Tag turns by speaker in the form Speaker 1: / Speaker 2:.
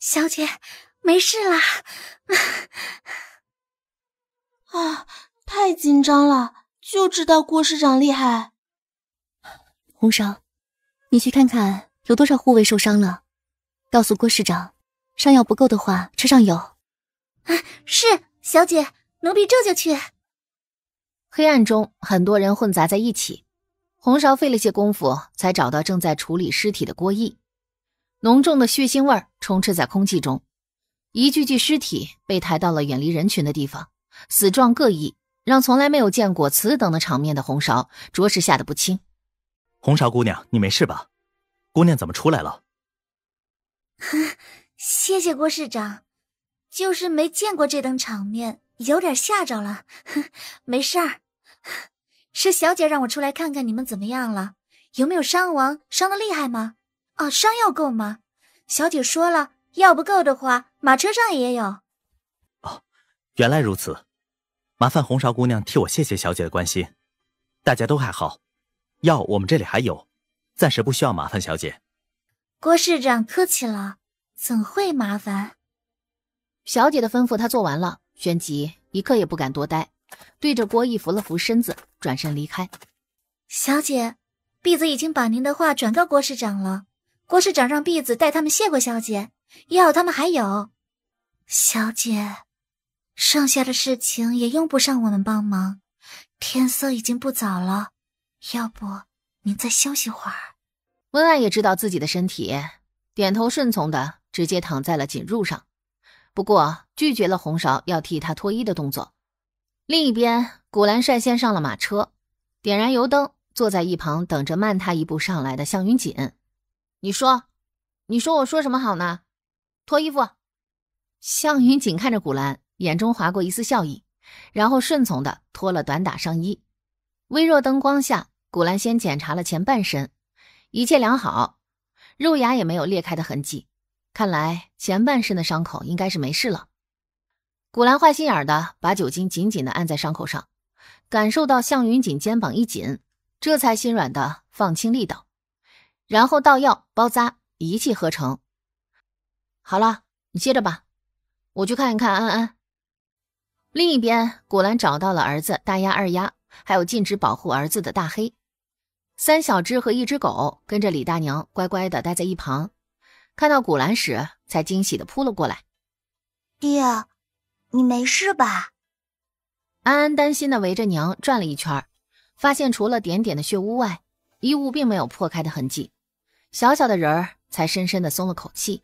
Speaker 1: 小姐，没事啦。啊！太紧张了，就知道郭市长厉害。红芍，你去看看有多少护卫受伤了，告诉郭市长，伤药不够的话，车上有。啊，是
Speaker 2: 小姐，奴婢这就去。黑暗中，很多人混杂在一起，红芍费了些功夫才找到正在处理尸体的郭毅。浓重的血腥味儿充斥在空气中，一具具尸体被抬到了远离人群的地方，死状各异，让从来没有见过此等的场面的红芍着
Speaker 3: 实吓得不轻。红芍姑娘，你没事吧？姑娘怎么出来了？
Speaker 1: 谢谢郭市长，就是没见过这等场面，有点吓着了。没事儿，是小姐让我出来看看你们怎么样了，有没有伤亡，伤的厉害吗？啊，伤药够吗？小姐说了，药不够的话，马车上也有。
Speaker 3: 哦，原来如此，麻烦红芍姑娘替我谢谢小姐的关心。大家都还好，药我们这里还有，暂时不需要麻烦小姐。
Speaker 1: 郭市长客气了，怎会麻烦？
Speaker 2: 小姐的吩咐他做完了，旋即一刻也不敢多待，对着郭毅扶了扶身子，转身离开。
Speaker 1: 小姐，婢子已经把您的话转告郭市长了。郭市长让婢子代他们谢过小姐，也好，他们还有小姐，剩下的事情也用不上我们帮忙。天色已经不早了，
Speaker 2: 要不您再休息会儿？温爱也知道自己的身体，点头顺从的直接躺在了锦褥上，不过拒绝了红芍要替他脱衣的动作。另一边，古兰率先上了马车，点燃油灯，坐在一旁等着慢他一步上来的向云锦。你说，你说我说什么好呢？脱衣服。向云锦看着古兰，眼中划过一丝笑意，然后顺从的脱了短打上衣。微弱灯光下，古兰先检查了前半身，一切良好，肉芽也没有裂开的痕迹，看来前半身的伤口应该是没事了。古兰坏心眼的把酒精紧紧的按在伤口上，感受到向云锦肩膀一紧，这才心软的放轻力道。然后倒药包扎，一气呵成。好了，你歇着吧，我去看一看安安。另一边，古兰找到了儿子大丫、二丫，还有禁止保护儿子的大黑、三小只和一只狗，跟着李大娘乖乖的待在一旁。看到古兰时，才惊喜的扑了过来：“
Speaker 1: 爹，你没事
Speaker 2: 吧？”安安担心的围着娘转了一圈，发现除了点点的血污外，衣物并没有破开的痕迹。小小的人儿才深深的松了口气。